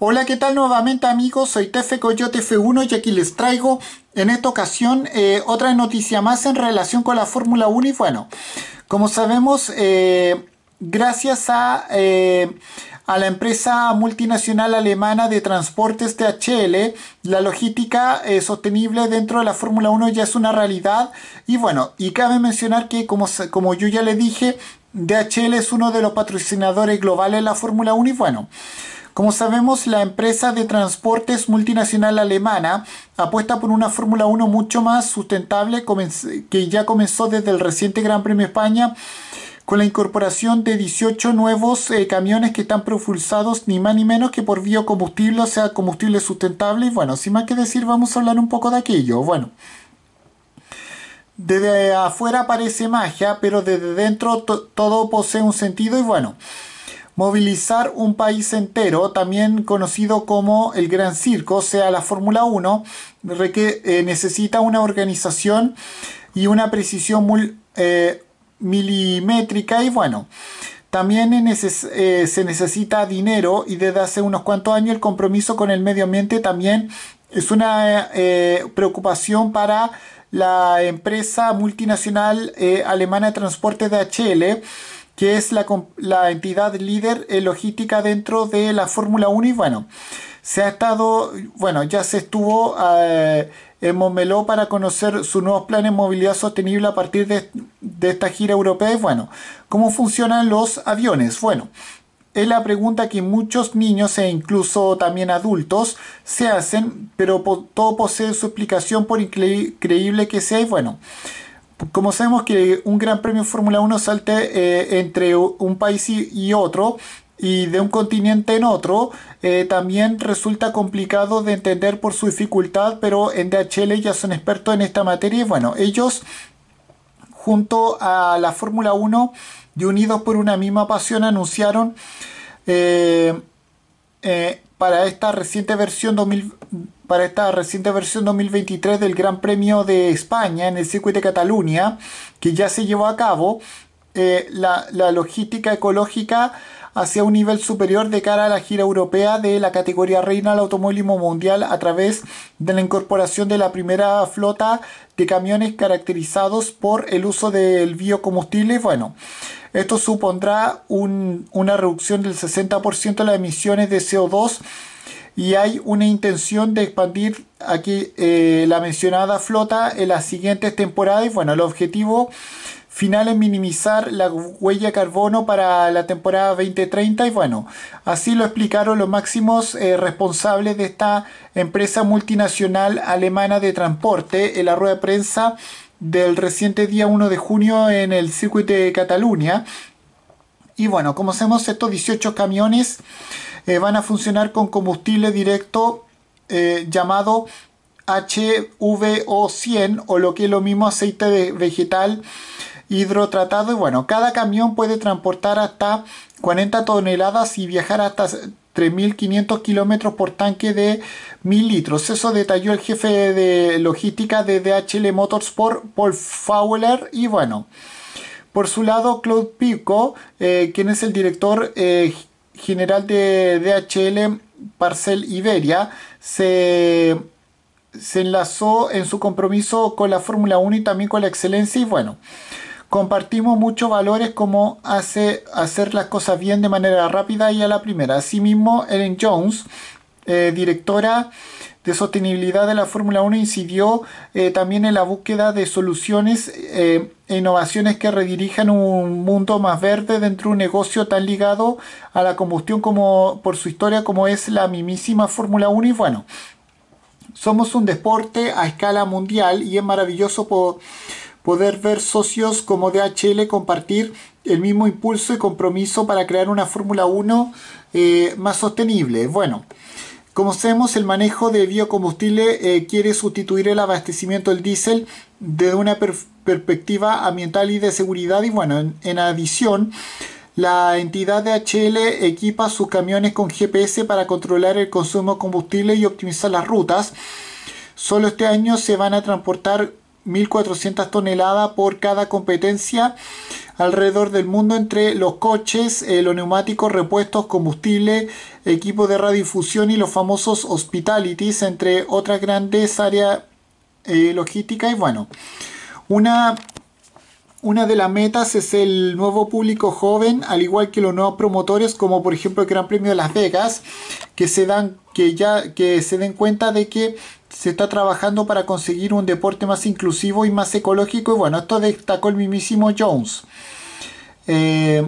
Hola, ¿qué tal nuevamente amigos? Soy Tefe Coyote F1 y aquí les traigo en esta ocasión eh, otra noticia más en relación con la Fórmula 1 y bueno, como sabemos, eh, gracias eh, a, la empresa multinacional alemana de transportes DHL, la logística sostenible dentro de la Fórmula 1 ya es una realidad y bueno, y cabe mencionar que como, como yo ya le dije, DHL es uno de los patrocinadores globales de la Fórmula 1 y bueno, como sabemos, la empresa de transportes multinacional alemana apuesta por una Fórmula 1 mucho más sustentable que ya comenzó desde el reciente Gran Premio España con la incorporación de 18 nuevos eh, camiones que están propulsados ni más ni menos que por biocombustible, o sea, combustible sustentable. Y bueno, sin más que decir, vamos a hablar un poco de aquello. Bueno, desde afuera parece magia, pero desde dentro todo posee un sentido y bueno movilizar un país entero, también conocido como el Gran Circo, o sea la Fórmula 1, requiere eh, necesita una organización y una precisión muy eh, milimétrica y bueno. También eh, se necesita dinero y desde hace unos cuantos años el compromiso con el medio ambiente también es una preocupación para la empresa multinacional alemana de transporte de HL que es la, entidad líder en logística dentro de la Fórmula 1 y bueno, se ha estado, bueno, ya se estuvo eh, en Montmeló para conocer sus nuevos planes de movilidad sostenible a partir de, esta gira europea. ...y Bueno, ¿cómo funcionan los aviones? Bueno, es la pregunta que muchos niños e incluso también adultos se hacen, pero todo posee su explicación por increíble que sea. Y bueno, como sabemos que un gran premio Fórmula 1 salte eh, entre un país y, otro y de un continente en otro, eh, también resulta complicado de entender por su dificultad, pero en DHL ya son expertos en esta materia y bueno, ellos junto a la Fórmula 1 y unidos por una misma pasión anunciaron eh, para esta reciente versión 2020 para esta reciente versión 2023 del Gran Premio de España en el circuito de Cataluña, que ya se llevó a cabo eh, la, logística ecológica hacia un nivel superior de cara a la gira europea de la categoría reina del automovilismo mundial a través de la incorporación de la primera flota de camiones caracterizados por el uso del biocombustible. Bueno, esto supondrá una reducción del 60% de las emisiones de CO2 y hay una intención de expandir aquí eh, la mencionada flota en las siguientes temporadas y bueno, el objetivo final es minimizar la huella de carbono para la temporada 2030 y bueno, así lo explicaron los máximos eh, responsables de esta empresa multinacional alemana de transporte en la rueda de prensa del reciente día 1 de junio en el circuito de Cataluña. Y bueno, como hacemos estos 18 camiones eh, van a funcionar con combustible directo eh, llamado HVO100 o lo que es lo mismo aceite de vegetal hidrotratado y bueno, cada camión puede transportar hasta 40 toneladas y viajar hasta 3.500 kilómetros por tanque de 1.000 litros. Eso detalló el jefe de logística de DHL Motorsport, Paul Fowler, y bueno. Por su lado, Claude Pico, eh, quien es el director general de DHL Parcel Iberia se, enlazó en su compromiso con la Fórmula 1 y también con la excelencia y bueno, compartimos muchos valores como hacer las cosas bien de manera rápida y a la primera. Asimismo, Ellen Jones eh, directora de sostenibilidad de la Fórmula 1 incidió eh, también en la búsqueda de soluciones eh, e innovaciones que redirijan un mundo más verde dentro de un negocio tan ligado a la combustión como por su historia como es la mismísima Fórmula 1 y bueno, somos un deporte a escala mundial y es maravilloso poder ver socios como DHL compartir el mismo impulso y compromiso para crear una Fórmula 1 más sostenible. Bueno, como sabemos, el manejo de biocombustible eh, quiere sustituir el abastecimiento del diésel desde una perspectiva ambiental y de seguridad y bueno, en, en adición la entidad de HL equipa sus camiones con GPS para controlar el consumo de combustible y optimizar las rutas. Solo este año se van a transportar 1.400 toneladas por cada competencia alrededor del mundo entre los coches, eh, los neumáticos, repuestos, combustible, equipo de radiodifusión y los famosos hospitalities, entre otras grandes áreas eh, logísticas. Y bueno, una una de las metas es el nuevo público joven, al igual que los nuevos promotores, como por ejemplo el Gran Premio de Las Vegas, que se dan, que ya, que se den cuenta de que se está trabajando para conseguir un deporte más inclusivo y más ecológico. Y bueno, esto destacó el mismísimo Jones. Eh,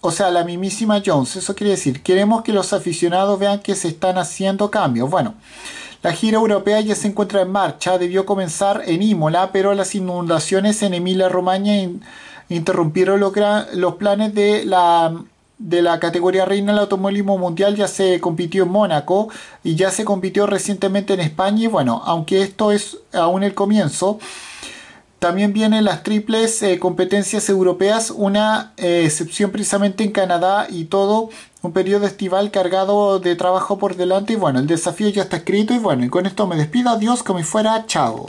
o sea, la mismísima Jones. Eso quiere decir, queremos que los aficionados vean que se están haciendo cambios. Bueno, la gira europea ya se encuentra en marcha. Debió comenzar en Imola, pero las inundaciones en Emilia-Romagna interrumpieron los planes de la de la categoría reina del automovilismo mundial ya se compitió en Mónaco y ya se compitió recientemente en España y bueno, aunque esto es aún el comienzo, también vienen las triples eh, competencias europeas, una eh, excepción precisamente en Canadá y todo un periodo estival cargado de trabajo por delante y bueno, el desafío ya está escrito y bueno, y con esto me despido, adiós, como fuera, chao.